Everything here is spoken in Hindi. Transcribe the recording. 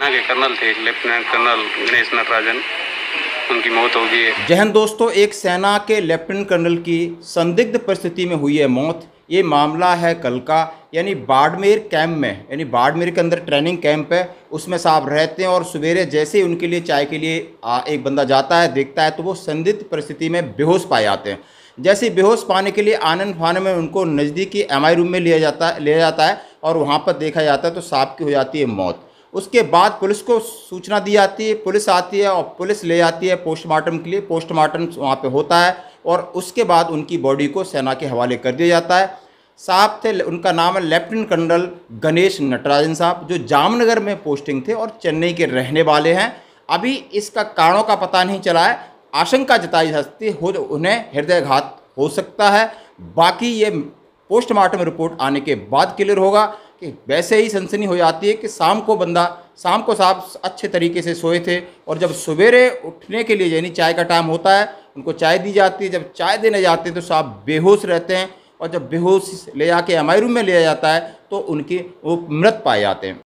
सेना के कर्नल थे लेफ्टिनेंट कर्नल गणेश नटराजन उनकी मौत हो गई है जहन दोस्तों एक सेना के लेफ्टिनेंट कर्नल की संदिग्ध परिस्थिति में हुई है मौत ये मामला है कल का यानी बाड़मेर कैंप में यानी बाड़मेर के अंदर ट्रेनिंग कैंप है उसमें साहब रहते हैं और सवेरे जैसे ही उनके लिए चाय के लिए आ, एक बंदा जाता है देखता है तो वो संदिग्ध परिस्थिति में बेहोश पाए जाते हैं जैसे बेहोश पाने के लिए आनंद फान में उनको नज़दीकी एम रूम में लिया जाता लिया जाता है और वहाँ पर देखा जाता है तो साहब की हो जाती है मौत उसके बाद पुलिस को सूचना दी जाती है पुलिस आती है और पुलिस ले जाती है पोस्टमार्टम के लिए पोस्टमार्टम वहाँ पे होता है और उसके बाद उनकी बॉडी को सेना के हवाले कर दिया जाता है साहब थे उनका नाम है लेफ्टिनेंट कर्नल गणेश नटराजन साहब जो जामनगर में पोस्टिंग थे और चेन्नई के रहने वाले हैं अभी इसका कारणों का पता नहीं चला है आशंका जताई जा सकती हो उन्हें हृदयघात हो सकता है बाकी ये पोस्टमार्टम रिपोर्ट आने के बाद क्लियर होगा कि वैसे ही सनसनी हो जाती है कि शाम को बंदा शाम को साहब अच्छे तरीके से सोए थे और जब सवेरे उठने के लिए यानी चाय का टाइम होता है उनको चाय दी जाती है जब चाय देने जाते हैं तो साहब बेहोश रहते हैं और जब बेहोश ले जाके एम रूम में लिया जाता है तो उनकी वो मृत पाए जाते हैं